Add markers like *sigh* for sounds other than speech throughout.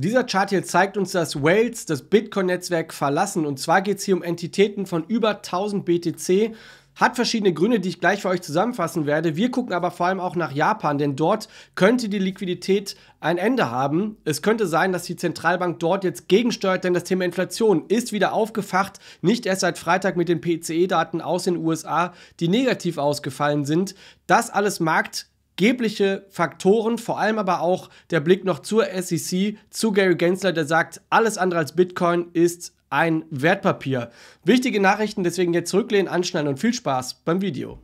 Dieser Chart hier zeigt uns, dass Wales das Bitcoin-Netzwerk verlassen. Und zwar geht es hier um Entitäten von über 1000 BTC. Hat verschiedene Gründe, die ich gleich für euch zusammenfassen werde. Wir gucken aber vor allem auch nach Japan, denn dort könnte die Liquidität ein Ende haben. Es könnte sein, dass die Zentralbank dort jetzt gegensteuert, denn das Thema Inflation ist wieder aufgefacht. Nicht erst seit Freitag mit den PCE-Daten e aus den USA, die negativ ausgefallen sind. Das alles Markt angebliche Faktoren, vor allem aber auch der Blick noch zur SEC, zu Gary Gensler, der sagt, alles andere als Bitcoin ist ein Wertpapier. Wichtige Nachrichten, deswegen jetzt zurücklehnen, anschneiden und viel Spaß beim Video.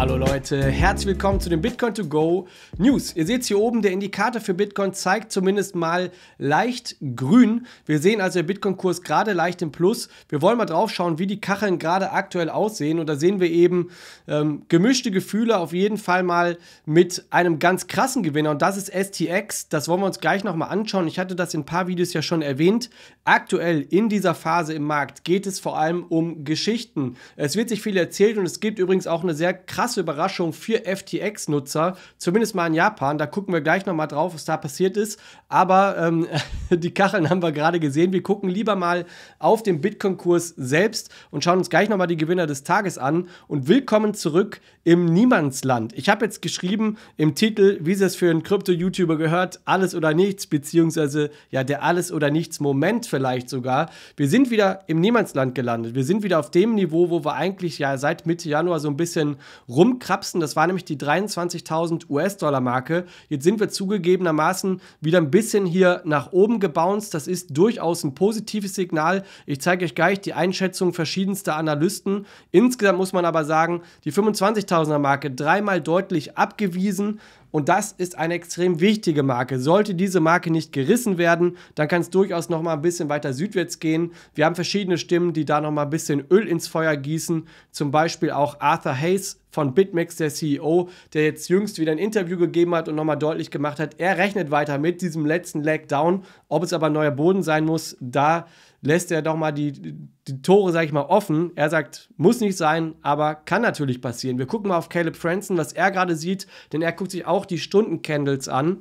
Hallo Leute, herzlich willkommen zu den Bitcoin to go News. Ihr seht hier oben, der Indikator für Bitcoin zeigt zumindest mal leicht grün. Wir sehen also der Bitcoin Kurs gerade leicht im Plus. Wir wollen mal drauf schauen, wie die Kacheln gerade aktuell aussehen und da sehen wir eben ähm, gemischte Gefühle auf jeden Fall mal mit einem ganz krassen Gewinner und das ist STX. Das wollen wir uns gleich nochmal anschauen. Ich hatte das in ein paar Videos ja schon erwähnt. Aktuell in dieser Phase im Markt geht es vor allem um Geschichten. Es wird sich viel erzählt und es gibt übrigens auch eine sehr krasse krasse Überraschung für FTX-Nutzer, zumindest mal in Japan. Da gucken wir gleich nochmal drauf, was da passiert ist. Aber ähm, *laughs* die Kacheln haben wir gerade gesehen. Wir gucken lieber mal auf den Bitcoin-Kurs selbst und schauen uns gleich nochmal die Gewinner des Tages an. Und willkommen zurück im Niemandsland. Ich habe jetzt geschrieben im Titel, wie es für einen Krypto-YouTuber gehört, alles oder nichts, beziehungsweise ja der alles oder nichts Moment vielleicht sogar. Wir sind wieder im Niemandsland gelandet. Wir sind wieder auf dem Niveau, wo wir eigentlich ja seit Mitte Januar so ein bisschen rumkrapsen. Das war nämlich die 23.000 US-Dollar-Marke. Jetzt sind wir zugegebenermaßen wieder ein bisschen hier nach oben gebounced. Das ist durchaus ein positives Signal. Ich zeige euch gleich die Einschätzung verschiedenster Analysten. Insgesamt muss man aber sagen, die 25.000er-Marke dreimal deutlich abgewiesen. Und das ist eine extrem wichtige Marke. Sollte diese Marke nicht gerissen werden, dann kann es durchaus noch mal ein bisschen weiter südwärts gehen. Wir haben verschiedene Stimmen, die da noch mal ein bisschen Öl ins Feuer gießen. Zum Beispiel auch Arthur Hayes von BitMEX, der CEO, der jetzt jüngst wieder ein Interview gegeben hat und nochmal deutlich gemacht hat, er rechnet weiter mit diesem letzten Leg Down. Ob es aber ein neuer Boden sein muss, da lässt er doch mal die, die Tore, sag ich mal, offen. Er sagt, muss nicht sein, aber kann natürlich passieren. Wir gucken mal auf Caleb Franson, was er gerade sieht, denn er guckt sich auch die Stundencandles an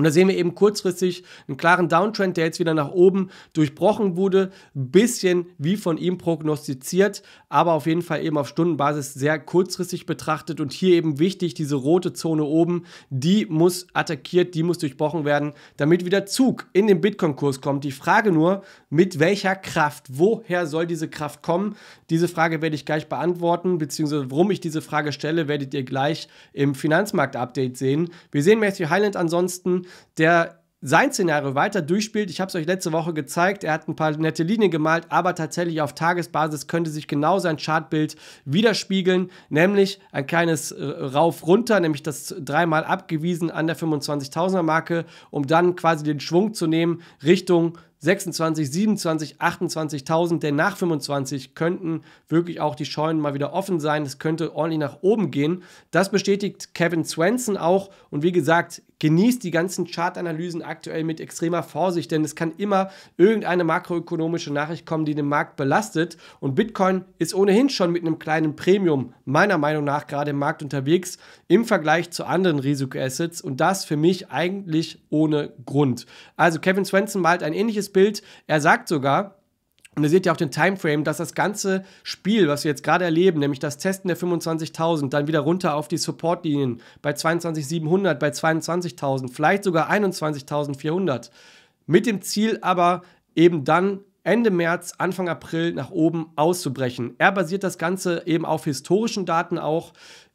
und da sehen wir eben kurzfristig einen klaren Downtrend, der jetzt wieder nach oben durchbrochen wurde. Bisschen wie von ihm prognostiziert, aber auf jeden Fall eben auf Stundenbasis sehr kurzfristig betrachtet. Und hier eben wichtig, diese rote Zone oben, die muss attackiert, die muss durchbrochen werden, damit wieder Zug in den Bitcoin-Kurs kommt. Die Frage nur, mit welcher Kraft, woher soll diese Kraft kommen? Diese Frage werde ich gleich beantworten, beziehungsweise warum ich diese Frage stelle, werdet ihr gleich im Finanzmarkt-Update sehen. Wir sehen Matthew Highland ansonsten der sein Szenario weiter durchspielt. Ich habe es euch letzte Woche gezeigt. Er hat ein paar nette Linien gemalt, aber tatsächlich auf Tagesbasis könnte sich genau sein Chartbild widerspiegeln, nämlich ein kleines äh, rauf runter, nämlich das dreimal abgewiesen an der 25.000er Marke, um dann quasi den Schwung zu nehmen Richtung 26, 27, 28.000, denn nach 25 könnten wirklich auch die Scheunen mal wieder offen sein. Es könnte ordentlich nach oben gehen. Das bestätigt Kevin Swenson auch. Und wie gesagt, genießt die ganzen Chartanalysen aktuell mit extremer Vorsicht, denn es kann immer irgendeine makroökonomische Nachricht kommen, die den Markt belastet. Und Bitcoin ist ohnehin schon mit einem kleinen Premium, meiner Meinung nach, gerade im Markt unterwegs im Vergleich zu anderen Risikoassets. Und das für mich eigentlich ohne Grund. Also Kevin Swenson malt ein ähnliches Bild. Er sagt sogar, und ihr seht ja auch den Timeframe, dass das ganze Spiel, was wir jetzt gerade erleben, nämlich das Testen der 25.000, dann wieder runter auf die Supportlinien bei 22.700, bei 22.000, vielleicht sogar 21.400. Mit dem Ziel aber eben dann Ende März, Anfang April nach oben auszubrechen. Er basiert das Ganze eben auf historischen Daten auch.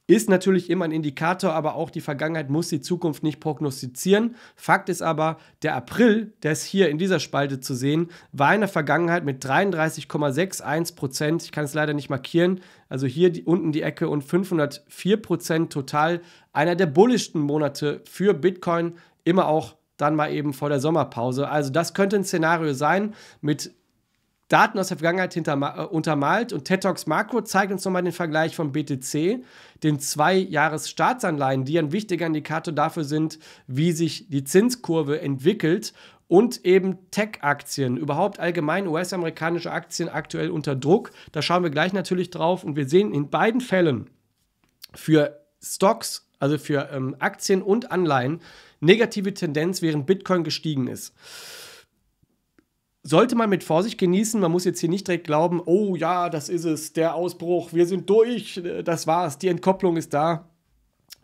Ist natürlich immer ein Indikator, aber auch die Vergangenheit muss die Zukunft nicht prognostizieren. Fakt ist aber, der April, der ist hier in dieser Spalte zu sehen, war in der Vergangenheit mit 33,61 Prozent, ich kann es leider nicht markieren, also hier die, unten die Ecke und 504 Prozent total, einer der bullischsten Monate für Bitcoin, immer auch dann mal eben vor der Sommerpause. Also das könnte ein Szenario sein mit Daten aus der Vergangenheit hinter, äh, untermalt und TED Talks Makro zeigt uns nochmal den Vergleich von BTC, den zwei Jahres Staatsanleihen, die ein wichtiger Indikator dafür sind, wie sich die Zinskurve entwickelt und eben Tech-Aktien, überhaupt allgemein US-amerikanische Aktien aktuell unter Druck. Da schauen wir gleich natürlich drauf und wir sehen in beiden Fällen für Stocks, also für ähm, Aktien und Anleihen, negative Tendenz, während Bitcoin gestiegen ist sollte man mit Vorsicht genießen. Man muss jetzt hier nicht direkt glauben, oh ja, das ist es, der Ausbruch, wir sind durch, äh, das war's, die Entkopplung ist da.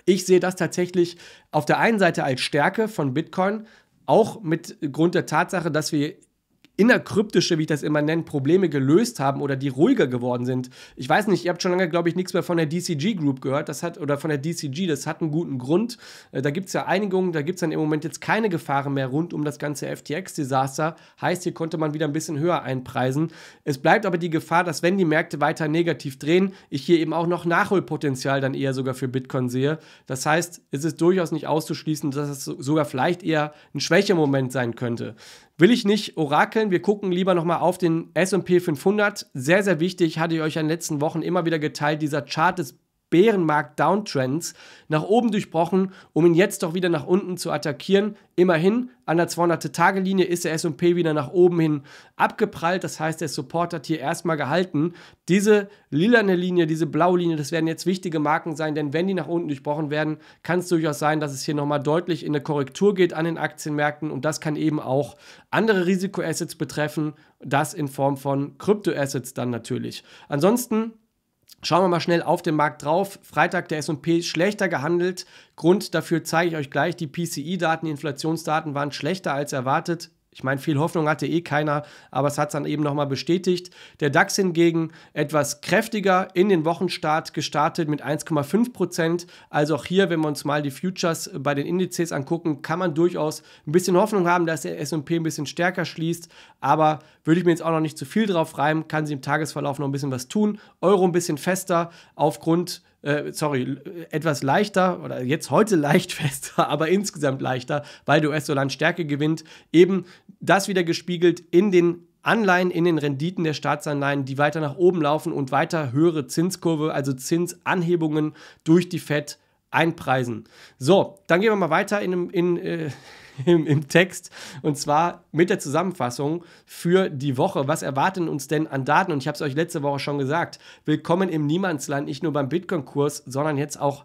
Ich sehe das tatsächlich auf der einen Seite als Stärke von Bitcoin, auch mit Grund der Tatsache, dass wir innerkryptische, wie ich das immer nenne, Probleme gelöst haben oder die ruhiger geworden sind. Ich weiß nicht, ihr habt schon lange, glaube ich, nichts mehr von der DCG Group gehört, das hat, oder von der DCG, das hat einen guten Grund. Äh, da gibt es ja Einigungen, da gibt es dann im Moment jetzt keine Gefahren mehr rund um das ganze FTX-Desaster. Heißt, hier konnte man wieder ein bisschen höher einpreisen. Es bleibt aber die Gefahr, dass wenn die Märkte weiter negativ drehen, ich hier eben auch noch Nachholpotenzial dann eher sogar für Bitcoin sehe. Das heißt, es ist durchaus nicht auszuschließen, dass es sogar vielleicht eher ein schwächer Moment sein könnte will ich nicht orakeln. Wir gucken lieber nochmal auf den SP 500. Sehr, sehr wichtig, hatte ich euch in den letzten Wochen immer wieder geteilt. Dieser Chart ist Bärenmarkt-Downtrends nach oben durchbrochen, um ihn jetzt doch wieder nach unten zu attackieren. Immerhin, an der 200-Tage-Linie ist der S&P wieder nach oben hin abgeprallt. Das heißt, der Support hat hier erstmal gehalten. Diese lilane Linie, diese blaue Linie, das werden jetzt wichtige Marken sein, denn wenn die nach unten durchbrochen werden, kann es durchaus sein, dass es hier nochmal deutlich in eine Korrektur geht an den Aktienmärkten und das kann eben auch andere Risikoassets betreffen, das in Form von Kryptoassets dann natürlich. Ansonsten Schauen wir mal schnell auf den Markt drauf. Freitag der SP schlechter gehandelt. Grund dafür zeige ich euch gleich. Die PCI-Daten, die Inflationsdaten waren schlechter als erwartet. Ich meine, viel Hoffnung hatte eh keiner, aber es hat es dann eben nochmal bestätigt. Der DAX hingegen etwas kräftiger in den Wochenstart gestartet mit 1,5 Prozent. Also auch hier, wenn wir uns mal die Futures äh, bei den Indizes angucken, kann man durchaus ein bisschen Hoffnung haben, dass der SP ein bisschen stärker schließt. Aber würde ich mir jetzt auch noch nicht zu viel drauf reimen, kann sie im Tagesverlauf noch ein bisschen was tun. Euro ein bisschen fester aufgrund der äh, sorry, äh, etwas leichter oder jetzt heute leicht *laughs* fester, aber insgesamt leichter, weil der US-Dollar Stärke gewinnt, eben das wieder gespiegelt in den Anleihen, in den Renditen der Staatsanleihen, die weiter nach oben laufen und weiter höhere Zinskurve, also Zinsanhebungen durch die Fed einpreisen. So, dann gehen wir mal weiter in, in, äh, *laughs* im, im Text und zwar mit der Zusammenfassung für die Woche. Was erwarten uns denn an Daten? Und ich habe es euch letzte Woche schon gesagt. Willkommen im Niemandsland, nicht nur beim Bitcoin-Kurs, sondern jetzt auch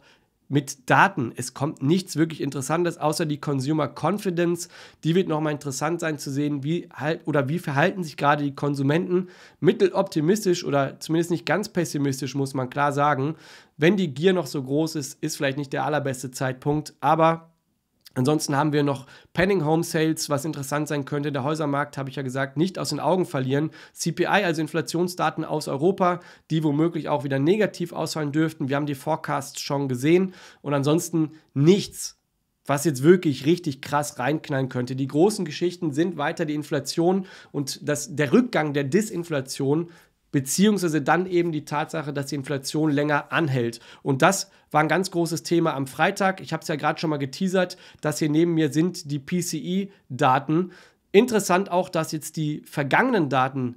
mit Daten. Es kommt nichts wirklich Interessantes, außer die Consumer Confidence. Die wird nochmal interessant sein zu sehen, wie halt oder wie verhalten sich gerade die Konsumenten mitteloptimistisch oder zumindest nicht ganz pessimistisch, muss man klar sagen. Wenn die Gier noch so groß ist, ist vielleicht nicht der allerbeste Zeitpunkt, aber Ansonsten haben wir noch Penning Home Sales, was interessant sein könnte. Der Häusermarkt, habe ich ja gesagt, nicht aus den Augen verlieren. CPI, also Inflationsdaten aus Europa, die womöglich auch wieder negativ ausfallen dürften. Wir haben die Forecasts schon gesehen. Und ansonsten nichts, was jetzt wirklich richtig krass reinknallen könnte. Die großen Geschichten sind weiter die Inflation und das, der Rückgang der Disinflation beziehungsweise dann eben die Tatsache, dass die Inflation länger anhält. Und das war ein ganz großes Thema am Freitag. Ich habe es ja gerade schon mal geteasert, dass hier neben mir sind die PCI-Daten. Interessant auch, dass jetzt die vergangenen Daten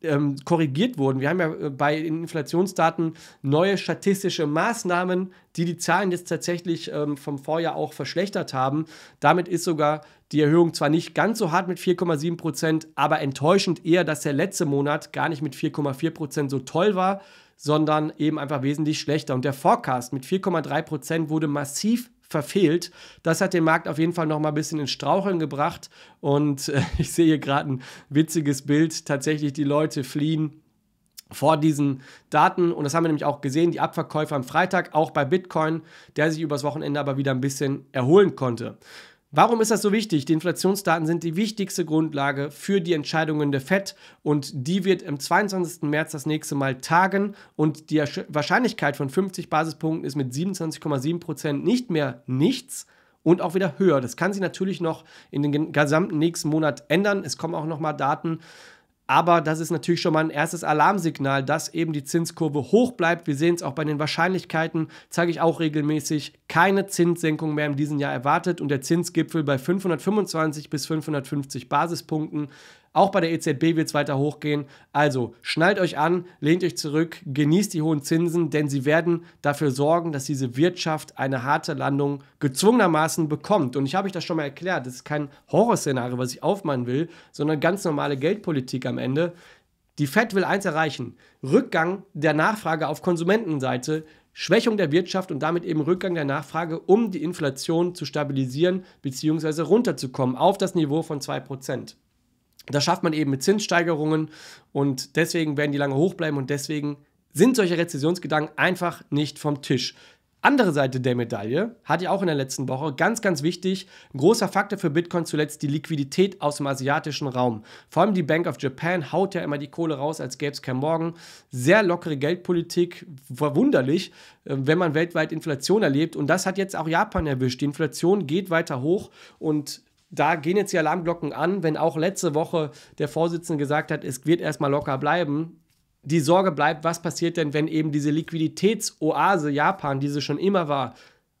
ähm, korrigiert wurden. Wir haben ja äh, bei Inflationsdaten neue statistische Maßnahmen, die die Zahlen jetzt tatsächlich ähm, vom Vorjahr auch verschlechtert haben. Damit ist sogar die Erhöhung zwar nicht ganz so hart mit 4,7%, Prozent, aber enttäuschend eher, dass der letzte Monat gar nicht mit 4,4% Prozent so toll war, sondern eben einfach wesentlich schlechter. Und der Forecast mit 4,3% Prozent wurde massiv verfehlt. Das hat den Markt auf jeden Fall noch mal ein bisschen ins Straucheln gebracht. Und äh, *laughs* ich sehe hier gerade ein witziges Bild. Tatsächlich, die Leute fliehen vor diesen Daten. Und das haben wir nämlich auch gesehen, die Abverkäufe am Freitag, auch bei Bitcoin, der sich übers Wochenende aber wieder ein bisschen erholen konnte. Warum ist das so wichtig? Die Inflationsdaten sind die wichtigste Grundlage für die Entscheidungen der FED und die wird am 22. März das nächste Mal tagen und die Wahrscheinlichkeit von 50 Basispunkten ist mit 27,7 nicht mehr nichts und auch wieder höher. Das kann sich natürlich noch in den gesamten nächsten Monat ändern. Es kommen auch noch mal Daten aber das ist natürlich schon mal ein erstes Alarmsignal, dass eben die Zinskurve hoch bleibt. Wir sehen es auch bei den Wahrscheinlichkeiten, zeige ich auch regelmäßig, keine Zinssenkung mehr in diesem Jahr erwartet und der Zinsgipfel bei 525 bis 550 Basispunkten. Auch bei der EZB wird es weiter hochgehen. Also schnallt euch an, lehnt euch zurück, genießt die hohen Zinsen, denn sie werden dafür sorgen, dass diese Wirtschaft eine harte Landung gezwungenermaßen bekommt. Und ich habe euch das schon mal erklärt. Das ist kein Horrorszenario, was ich aufmachen will, sondern ganz normale Geldpolitik am Ende. Die Fed will eins erreichen: Rückgang der Nachfrage auf Konsumentenseite, Schwächung der Wirtschaft und damit eben Rückgang der Nachfrage, um die Inflation zu stabilisieren bzw. runterzukommen auf das Niveau von 2%. Das schafft man eben mit Zinssteigerungen und deswegen werden die lange hoch bleiben und deswegen sind solche Rezessionsgedanken einfach nicht vom Tisch. Andere Seite der Medaille hatte ich auch in der letzten Woche, ganz, ganz wichtig, ein großer Faktor für Bitcoin zuletzt die Liquidität aus dem asiatischen Raum. Vor allem die Bank of Japan haut ja immer die Kohle raus, als gäbe es kein Morgen. Sehr lockere Geldpolitik, verwunderlich, äh, wenn man weltweit Inflation erlebt. Und das hat jetzt auch Japan erwischt. Die Inflation geht weiter hoch und da gehen jetzt die Alarmglocken an, wenn auch letzte Woche der Vorsitzende gesagt hat, es wird erstmal locker bleiben. Die Sorge bleibt, was passiert denn, wenn eben diese Liquiditätsoase Japan, die sie schon immer war,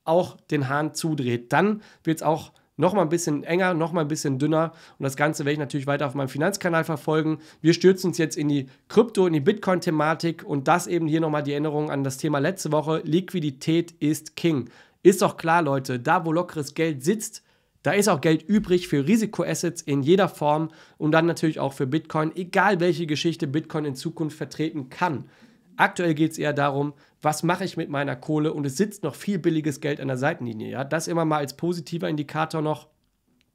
auch den Hahn zudreht. Dann wird es auch noch mal ein bisschen enger, noch mal ein bisschen dünner. Und das Ganze werde ich natürlich weiter auf meinem Finanzkanal verfolgen. Wir stürzen uns jetzt in die Krypto, in die Bitcoin-Thematik und das eben hier nochmal die Erinnerung an das Thema letzte Woche. Liquidität ist King. Ist doch klar, Leute, da wo lockeres Geld sitzt, da ist auch Geld übrig für Risikoassets in jeder Form und dann natürlich auch für Bitcoin, egal welche Geschichte Bitcoin in Zukunft vertreten kann. Aktuell geht es eher darum, was mache ich mit meiner Kohle und es sitzt noch viel billiges Geld an der Seitenlinie. Ja? Das immer mal als positiver Indikator noch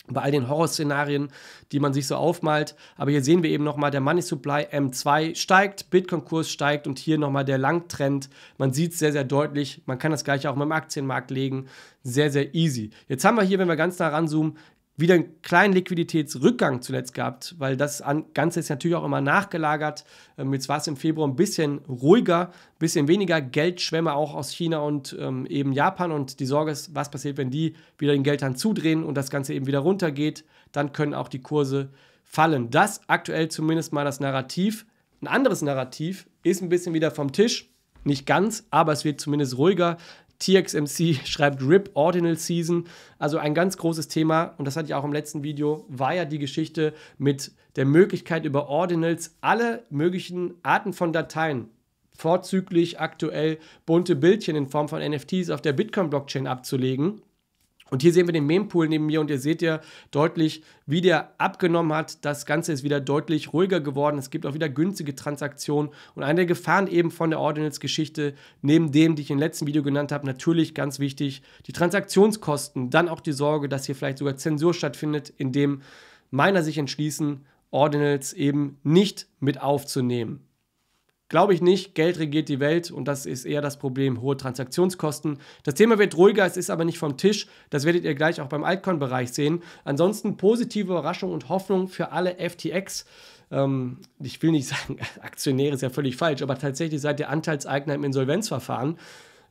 bei all den Horrorszenarien, die man sich so aufmalt. Aber hier sehen wir eben nochmal, der Money Supply M2 steigt, Bitcoin-Kurs steigt und hier nochmal der Langtrend. Man sieht es sehr, sehr deutlich. Man kann das gleiche auch mit dem Aktienmarkt legen. Sehr, sehr easy. Jetzt haben wir hier, wenn wir ganz nah ranzoomen, wieder einen kleinen Liquiditätsrückgang zuletzt gehabt, weil das Ganze ist natürlich auch immer nachgelagert. Ähm, jetzt war es im Februar ein bisschen ruhiger, ein bisschen weniger Geldschwämme auch aus China und ähm, eben Japan. Und die Sorge ist, was passiert, wenn die wieder den Geldhahn zudrehen und das Ganze eben wieder runtergeht, dann können auch die Kurse fallen. Das aktuell zumindest mal das Narrativ. Ein anderes Narrativ ist ein bisschen wieder vom Tisch. Nicht ganz, aber es wird zumindest ruhiger. TXMC *laughs* schreibt RIP Ordinal Season. Also ein ganz großes Thema, und das hatte ich auch im letzten Video, war ja die Geschichte mit der Möglichkeit über Ordinals alle möglichen Arten von Dateien vorzüglich aktuell bunte Bildchen in Form von NFTs auf der Bitcoin-Blockchain abzulegen und hier sehen wir den Mempool neben mir und ihr seht ja deutlich, wie der abgenommen hat. Das Ganze ist wieder deutlich ruhiger geworden. Es gibt auch wieder günstige Transaktionen. Und eine der Gefahren eben von der Ordinals-Geschichte, neben dem, die ich im letzten Video genannt habe, natürlich ganz wichtig, die Transaktionskosten. Dann auch die Sorge, dass hier vielleicht sogar Zensur stattfindet, indem meiner sich entschließen, Ordinals eben nicht mit aufzunehmen. Glaube ich nicht. Geld regiert die Welt und das ist eher das Problem, hohe Transaktionskosten. Das Thema wird ruhiger, es ist aber nicht vom Tisch. Das werdet ihr gleich auch beim Altcoin-Bereich sehen. Ansonsten positive Überraschung und Hoffnung für alle FTX ähm, ich will nicht *laughs* sagen, Aktionäre ist ja völlig falsch, aber tatsächlich seid ihr Anteilseigner im Insolvenzverfahren.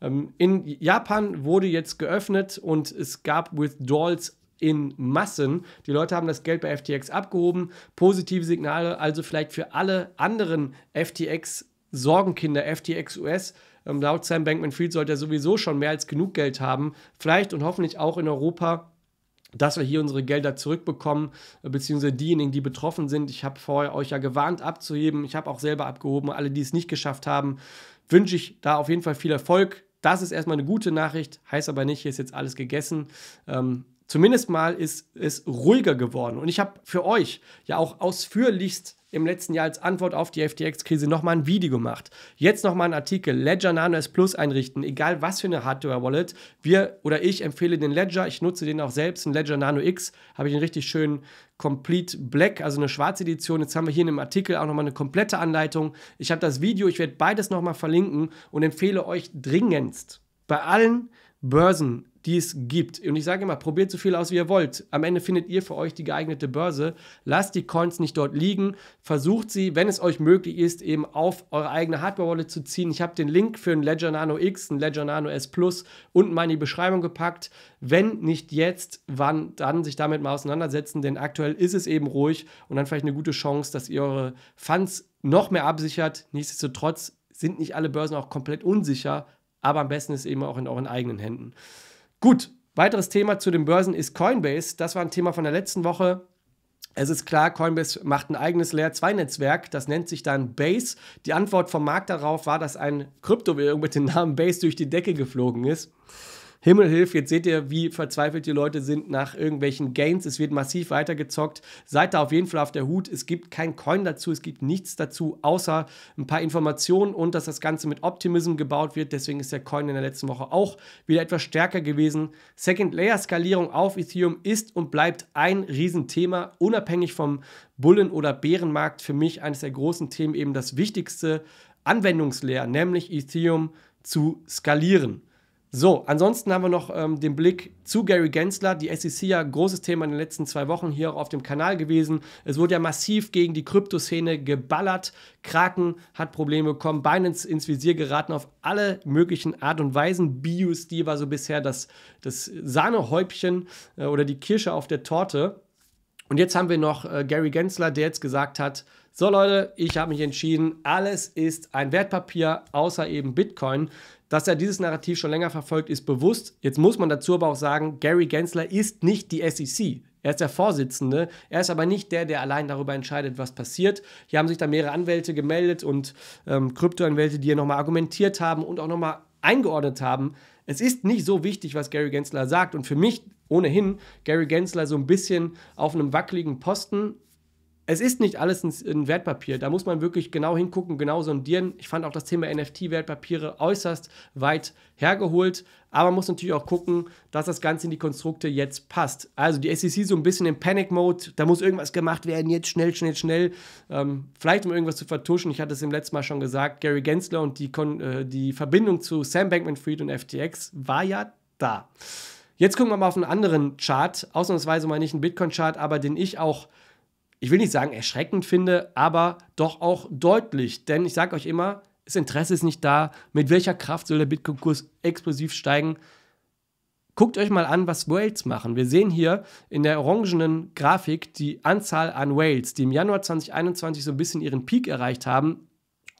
Ähm, in Japan wurde jetzt geöffnet und es gab Withdrawals in Massen. Die Leute haben das Geld bei FTX abgehoben. Positive Signale also vielleicht für alle anderen FTX Sorgenkinder FTX US. Ähm, laut Sam Bankman-Fried sollte er sowieso schon mehr als genug Geld haben. Vielleicht und hoffentlich auch in Europa dass wir hier unsere Gelder zurückbekommen, äh, beziehungsweise diejenigen, die betroffen sind. Ich habe vorher euch ja gewarnt, abzuheben. Ich habe auch selber abgehoben. Alle, die es nicht geschafft haben, wünsche ich da auf jeden Fall viel Erfolg. Das ist erstmal eine gute Nachricht, heißt aber nicht, hier ist jetzt alles gegessen. Ähm, Zumindest mal ist es ruhiger geworden. Und ich habe für euch ja auch ausführlichst im letzten Jahr als Antwort auf die FTX-Krise nochmal ein Video gemacht. Jetzt nochmal ein Artikel, Ledger Nano S Plus einrichten, egal was für eine Hardware-Wallet. Wir oder ich empfehle den Ledger, ich nutze den auch selbst, ein Ledger Nano X, habe ich einen richtig schönen Complete Black, also eine schwarze Edition. Jetzt haben wir hier in dem Artikel auch nochmal eine komplette Anleitung. Ich habe das Video, ich werde beides nochmal verlinken und empfehle euch dringendst bei allen Börsen, die es gibt. Und ich sage immer, probiert so viel aus, wie ihr wollt. Am Ende findet ihr für euch die geeignete Börse. Lasst die Coins nicht dort liegen. Versucht sie, wenn es euch möglich ist, eben auf eure eigene Hardware-Wallet zu ziehen. Ich habe den Link für ein Ledger Nano X, ein Ledger Nano S Plus unten mal in die Beschreibung gepackt. Wenn nicht jetzt, wann dann sich damit mal auseinandersetzen, denn aktuell ist es eben ruhig und dann vielleicht eine gute Chance, dass ihr eure Funds noch mehr absichert. Nichtsdestotrotz sind nicht alle Börsen auch komplett unsicher, aber am besten ist eben auch in euren eigenen Händen. Gut, weiteres Thema zu den Börsen ist Coinbase. Das war ein Thema von der letzten Woche. Es ist klar, Coinbase macht ein eigenes Layer 2 Netzwerk, das nennt sich dann Base. Die Antwort vom Markt darauf war, dass ein Kryptowährung mit dem Namen Base durch die Decke geflogen ist. Himmel hilft, jetzt seht ihr, wie verzweifelt die Leute sind nach irgendwelchen Gains. Es wird massiv weitergezockt. Seid da auf jeden Fall auf der Hut. Es gibt kein Coin dazu, es gibt nichts dazu, außer ein paar Informationen und dass das Ganze mit Optimism gebaut wird. Deswegen ist der Coin in der letzten Woche auch wieder etwas stärker gewesen. Second Layer Skalierung auf Ethereum ist und bleibt ein Riesenthema, unabhängig vom Bullen- oder Bärenmarkt. Für mich eines der großen Themen eben das wichtigste Anwendungslayer, nämlich Ethereum zu skalieren. So, ansonsten haben wir noch ähm, den Blick zu Gary Gensler. Die SEC ja großes Thema in den letzten zwei Wochen hier auf dem Kanal gewesen. Es wurde ja massiv gegen die Kryptoszene geballert. Kraken hat Probleme bekommen, Binance ins Visier geraten auf alle möglichen Art und Weisen. BUSD war so bisher das, das Sahnehäubchen äh, oder die Kirsche auf der Torte. Und jetzt haben wir noch äh, Gary Gensler, der jetzt gesagt hat, so Leute, ich habe mich entschieden, alles ist ein Wertpapier, außer eben Bitcoin. Dass er dieses Narrativ schon länger verfolgt, ist bewusst. Jetzt muss man dazu aber auch sagen, Gary Gensler ist nicht die SEC. Er ist der Vorsitzende, er ist aber nicht der, der allein darüber entscheidet, was passiert. Hier haben sich dann mehrere Anwälte gemeldet und ähm, Kryptoanwälte, die hier nochmal argumentiert haben und auch nochmal eingeordnet haben. Es ist nicht so wichtig, was Gary Gensler sagt. Und für mich ohnehin Gary Gensler so ein bisschen auf einem wackeligen Posten es ist nicht alles ein, Wertpapier. Da muss man wirklich genau hingucken, genau sondieren. Ich fand auch das Thema NFT-Wertpapiere äußerst weit hergeholt. Aber man muss natürlich auch gucken, dass das Ganze in die Konstrukte jetzt passt. Also die SEC so ein bisschen im Panic-Mode. Da muss irgendwas gemacht werden. Jetzt schnell, schnell, schnell. Ähm, vielleicht um irgendwas zu vertuschen. Ich hatte es im letzten Mal schon gesagt. Gary Gensler und die, äh, die Verbindung zu Sam Bankman-Fried und FTX war ja da. Jetzt gucken wir mal auf einen anderen Chart. Ausnahmsweise mal nicht einen Bitcoin-Chart, aber den ich auch ich will nicht sagen erschreckend finde, aber doch auch deutlich. Denn ich sage euch immer, das Interesse ist nicht da. Mit welcher Kraft soll der Bitcoin-Kurs explosiv steigen? Guckt euch mal an, was Whales machen. Wir sehen hier in der orangenen Grafik die Anzahl an Whales, die im Januar 2021 so ein bisschen ihren Peak erreicht haben.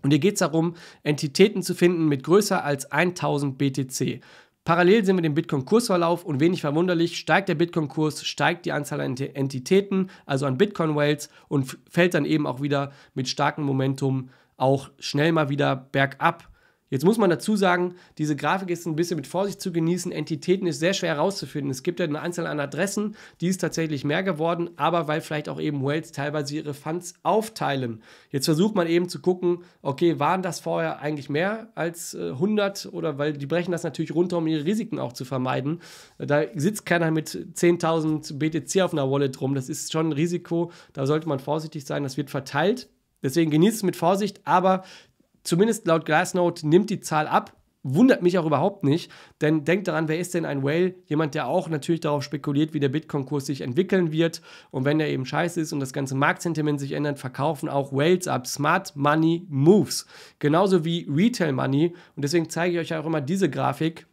Und hier geht es darum, Entitäten zu finden mit größer als 1000 BTC. Parallel sehen wir den Bitcoin-Kursverlauf und wenig verwunderlich steigt der Bitcoin-Kurs, steigt die Anzahl an Entitäten, also an Bitcoin-Whales und fällt dann eben auch wieder mit starkem Momentum auch schnell mal wieder bergab. Jetzt muss man dazu sagen, diese Grafik ist ein bisschen mit Vorsicht zu genießen. Entitäten ist sehr schwer herauszufinden. Es gibt ja eine Anzahl an Adressen, die ist tatsächlich mehr geworden, aber weil vielleicht auch eben Whales teilweise ihre Funds aufteilen. Jetzt versucht man eben zu gucken, okay, waren das vorher eigentlich mehr als 100 äh, oder weil die brechen das natürlich runter, um ihre Risiken auch zu vermeiden. Da sitzt keiner mit 10.000 BTC auf einer Wallet rum. Das ist schon ein Risiko. Da sollte man vorsichtig sein. Das wird verteilt. Deswegen genießt es mit Vorsicht, aber zumindest laut Glassnote nimmt die Zahl ab. Wundert mich auch überhaupt nicht, denn denkt daran, wer ist denn ein Whale? Jemand, der auch natürlich darauf spekuliert, wie der Bitcoin-Kurs sich entwickeln wird. Und wenn der eben scheiße ist und das ganze Marktsentiment sich ändert, verkaufen auch Whales ab. Smart Money Moves. Genauso wie Retail Money. Und deswegen zeige ich euch auch immer diese Grafik,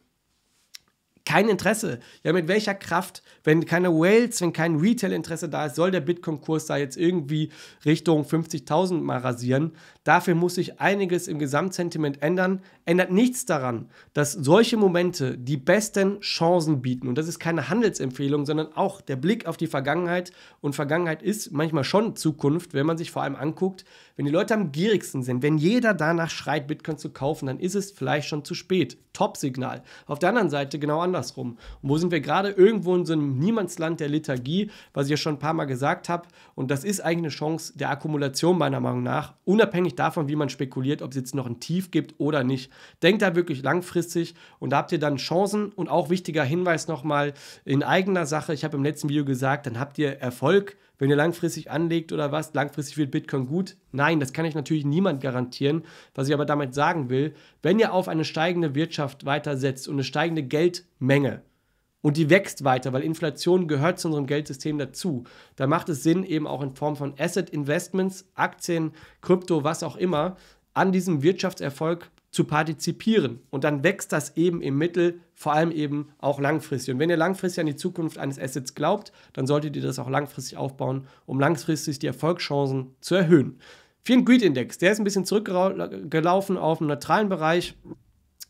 kein Interesse. Ja, mit welcher Kraft, wenn keine Whales, wenn kein Retail-Interesse da ist, soll der Bitcoin-Kurs da jetzt irgendwie Richtung 50.000 mal rasieren? Dafür muss sich einiges im Gesamtsentiment ändern. Ändert nichts daran, dass solche Momente die besten Chancen bieten. Und das ist keine Handelsempfehlung, sondern auch der Blick auf die Vergangenheit. Und Vergangenheit ist manchmal schon Zukunft, wenn man sich vor allem anguckt, wenn die Leute am gierigsten sind, wenn jeder danach schreit, Bitcoin zu kaufen, dann ist es vielleicht schon zu spät. Top-Signal. Auf der anderen Seite genau anders andersrum. Und wo sind wir gerade? Irgendwo in so einem Niemandsland der Liturgie, was ich ja schon ein paar Mal gesagt habe. Und das ist eigentlich eine Chance der Akkumulation, meiner Meinung nach, unabhängig davon, wie man spekuliert, ob es jetzt noch ein Tief gibt oder nicht. Denkt da wirklich langfristig und da habt ihr dann Chancen und auch wichtiger Hinweis nochmal in eigener Sache. Ich habe im letzten Video gesagt, dann habt ihr Erfolg wenn ihr langfristig anlegt oder was, langfristig wird Bitcoin gut. Nein, das kann ich natürlich niemand garantieren. Was ich aber damit sagen will, wenn ihr auf eine steigende Wirtschaft weitersetzt und eine steigende Geldmenge und die wächst weiter, weil Inflation gehört zu unserem Geldsystem dazu, dann macht es Sinn, eben auch in Form von Asset Investments, Aktien, Krypto, was auch immer, an diesem Wirtschaftserfolg zu partizipieren. Und dann wächst das eben im Mittel, vor allem eben auch langfristig. Und wenn ihr langfristig an die Zukunft eines Assets glaubt, dann solltet ihr das auch langfristig aufbauen, um langfristig die Erfolgschancen zu erhöhen. Für den Greed Index, der ist ein bisschen zurückgelaufen auf einen neutralen Bereich.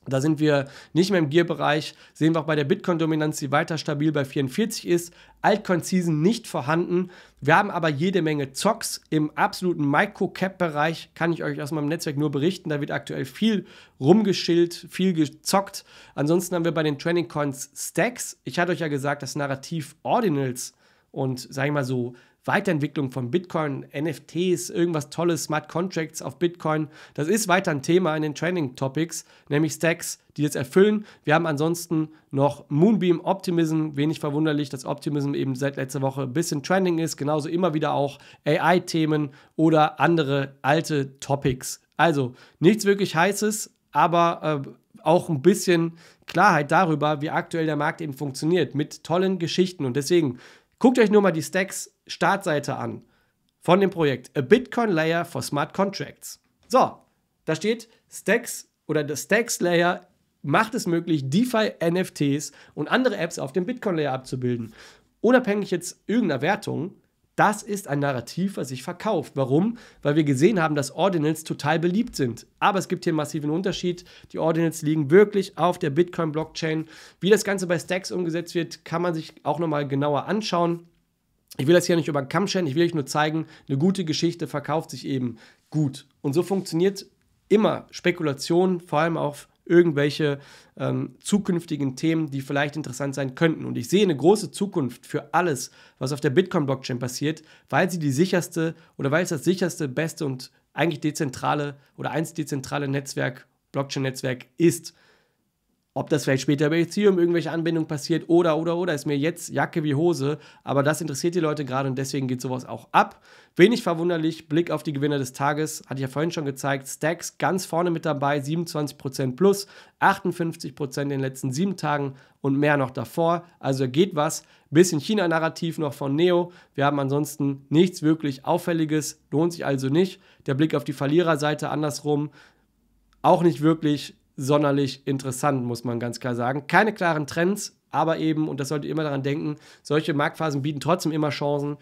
Da sind wir nicht mehr im Gear-Bereich. Sehen wir auch bei der Bitcoin-Dominanz, die weiter stabil bei 44 ist. Altcoin-Season nicht vorhanden. Wir haben aber jede Menge Zocks im absoluten Micro-Cap-Bereich. Kann ich euch aus meinem Netzwerk nur berichten. Da wird aktuell viel rumgeschillt, viel gezockt. Ansonsten haben wir bei den trending Coins Stacks. Ich hatte euch ja gesagt, das Narrativ Ordinals und, sag ich mal so, Weiterentwicklung von Bitcoin, NFTs, irgendwas Tolles, Smart Contracts auf Bitcoin. Das ist weiter ein Thema in den Training Topics, nämlich Stacks, die jetzt erfüllen. Wir haben ansonsten noch Moonbeam Optimism. Wenig verwunderlich, dass Optimism eben seit letzter Woche ein bisschen trending ist. Genauso immer wieder auch AI-Themen oder andere alte Topics. Also nichts wirklich Heißes, aber äh, auch ein bisschen Klarheit darüber, wie aktuell der Markt eben funktioniert mit tollen Geschichten. Und deswegen guckt euch nur mal die Stacks an. Startseite an von dem Projekt A Bitcoin Layer for Smart Contracts. So, da steht Stacks oder das Stacks Layer macht es möglich, DeFi, NFTs und andere Apps auf dem Bitcoin Layer abzubilden. Unabhängig jetzt irgendeiner Wertung, das ist ein Narrativ, was sich verkauft. Warum? Weil wir gesehen haben, dass Ordinals total beliebt sind. Aber es gibt hier einen massiven Unterschied. Die Ordinals liegen wirklich auf der Bitcoin-Blockchain. Wie das Ganze bei Stacks umgesetzt wird, kann man sich auch nochmal genauer anschauen ich will das hier nicht über den Kamm scheren, ich will euch nur zeigen, eine gute Geschichte verkauft sich eben gut. Und so funktioniert immer Spekulation, vor allem auf irgendwelche ähm, zukünftigen Themen, die vielleicht interessant sein könnten. Und ich sehe eine große Zukunft für alles, was auf der Bitcoin-Blockchain passiert, weil sie die sicherste oder weil es das sicherste, beste und eigentlich dezentrale oder einst dezentrale Netzwerk, Blockchain-Netzwerk ist. Ob das vielleicht später über Ethereum irgendwelche Anbindungen passiert oder, oder, oder, ist mir jetzt Jacke wie Hose. Aber das interessiert die Leute gerade und deswegen geht sowas auch ab. Wenig verwunderlich, Blick auf die Gewinner des Tages, hatte ich ja vorhin schon gezeigt. Stacks ganz vorne mit dabei, 27% plus, 58% in den letzten sieben Tagen und mehr noch davor. Also geht was. Bisschen China-Narrativ noch von Neo. Wir haben ansonsten nichts wirklich Auffälliges, lohnt sich also nicht. Der Blick auf die Verliererseite andersrum auch nicht wirklich sonderlich interessant, muss man ganz klar sagen. Keine klaren Trends, aber eben, und das solltet ihr immer daran denken, solche Marktphasen bieten trotzdem immer Chancen.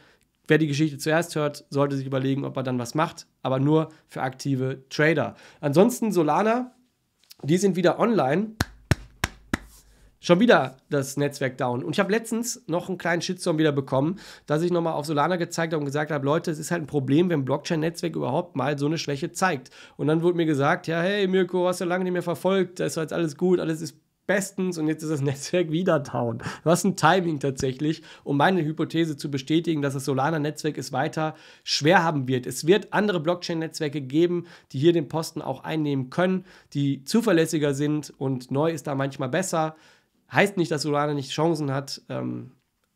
Wer die Geschichte zuerst hört, sollte sich überlegen, ob er dann was macht, aber nur für aktive Trader. Ansonsten Solana, die sind wieder online. Schon wieder das Netzwerk down. Und ich habe letztens noch einen kleinen Shitstorm wieder bekommen, dass ich nochmal auf Solana gezeigt habe und gesagt habe, Leute, es ist halt ein Problem, wenn Blockchain-Netzwerk überhaupt mal so eine Schwäche zeigt. Und dann wurde mir gesagt, ja, hey Mirko, hast du lange nicht mehr verfolgt, das war jetzt alles gut, alles ist bestens und jetzt ist das *laughs* Netzwerk wieder down. Was ein Timing tatsächlich, um meine Hypothese zu bestätigen, dass das Solana-Netzwerk es weiter schwer haben wird. Es wird andere Blockchain-Netzwerke geben, die hier den Posten auch einnehmen können, die zuverlässiger sind und neu ist da manchmal besser. Heißt nicht, dass Solana nicht Chancen hat, ähm,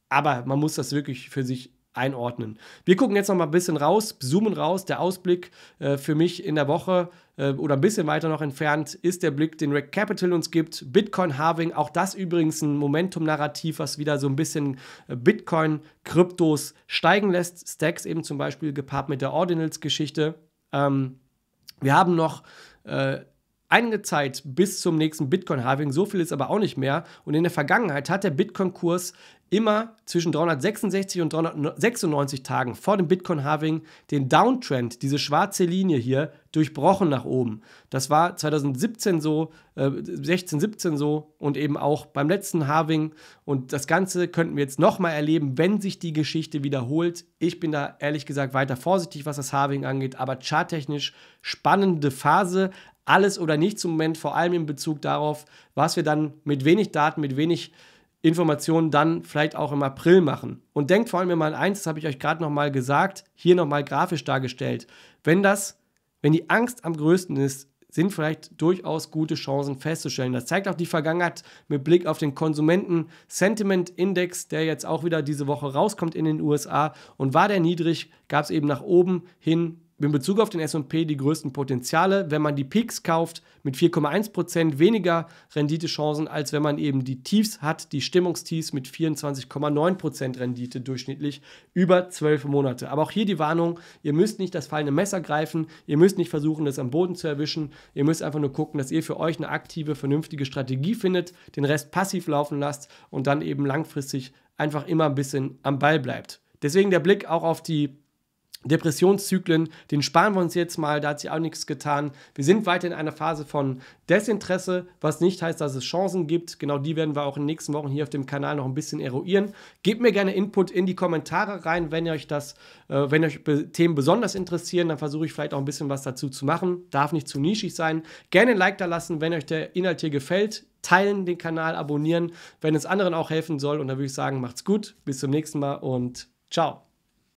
aber man muss das wirklich für sich einordnen. Wir gucken jetzt noch mal ein bisschen raus, zoomen raus. Der Ausblick äh, für mich in der Woche äh, oder ein bisschen weiter noch entfernt ist der Blick, den Rec Capital uns gibt. Bitcoin-Harving, auch das übrigens ein Momentum-Narrativ, was wieder so ein bisschen äh, Bitcoin-Kryptos steigen lässt. Stacks eben zum Beispiel gepaart mit der Ordinals-Geschichte. Ähm, wir haben noch äh, einige Zeit bis zum nächsten Bitcoin-Halving, so viel ist aber auch nicht mehr. Und in der Vergangenheit hat der Bitcoin-Kurs immer zwischen 366 und 396 Tagen vor dem Bitcoin-Halving den Downtrend, diese schwarze Linie hier, durchbrochen nach oben. Das war 2017 so, äh, 16, 17 so und eben auch beim letzten Halving. Und das Ganze könnten wir jetzt nochmal erleben, wenn sich die Geschichte wiederholt. Ich bin da ehrlich gesagt weiter vorsichtig, was das Halving angeht, aber charttechnisch spannende Phase, alles oder nichts im Moment, vor allem in Bezug darauf, was wir dann mit wenig Daten, mit wenig Informationen dann vielleicht auch im April machen. Und denkt vor allem immer an eins, das habe ich euch gerade nochmal gesagt, hier nochmal grafisch dargestellt. Wenn das, wenn die Angst am größten ist, sind vielleicht durchaus gute Chancen festzustellen. Das zeigt auch die Vergangenheit mit Blick auf den Konsumenten-Sentiment-Index, der jetzt auch wieder diese Woche rauskommt in den USA. Und war der niedrig, gab es eben nach oben hin in Bezug auf den SP die größten Potenziale, wenn man die Peaks kauft mit 4,1% weniger Renditechancen, als wenn man eben die Tiefs hat, die Stimmungstiefs mit 24,9% Rendite durchschnittlich über 12 Monate. Aber auch hier die Warnung, ihr müsst nicht das fallende Messer greifen, ihr müsst nicht versuchen, das am Boden zu erwischen, ihr müsst einfach nur gucken, dass ihr für euch eine aktive, vernünftige Strategie findet, den Rest passiv laufen lasst und dann eben langfristig einfach immer ein bisschen am Ball bleibt. Deswegen der Blick auch auf die Depressionszyklen, den sparen wir uns jetzt mal, da hat sich auch nichts getan. Wir sind weiter in einer Phase von Desinteresse, was nicht heißt, dass es Chancen gibt. Genau die werden wir auch in den nächsten Wochen hier auf dem Kanal noch ein bisschen eruieren. Gebt mir gerne Input in die Kommentare rein, wenn euch das, äh, wenn euch Themen besonders interessieren, dann versuche ich vielleicht auch ein bisschen was dazu zu machen. Darf nicht zu nischig sein. Gerne ein Like da lassen, wenn euch der Inhalt hier gefällt. Teilen den Kanal, abonnieren, wenn es anderen auch helfen soll. Und dann würde ich sagen, macht's gut, bis zum nächsten Mal und ciao.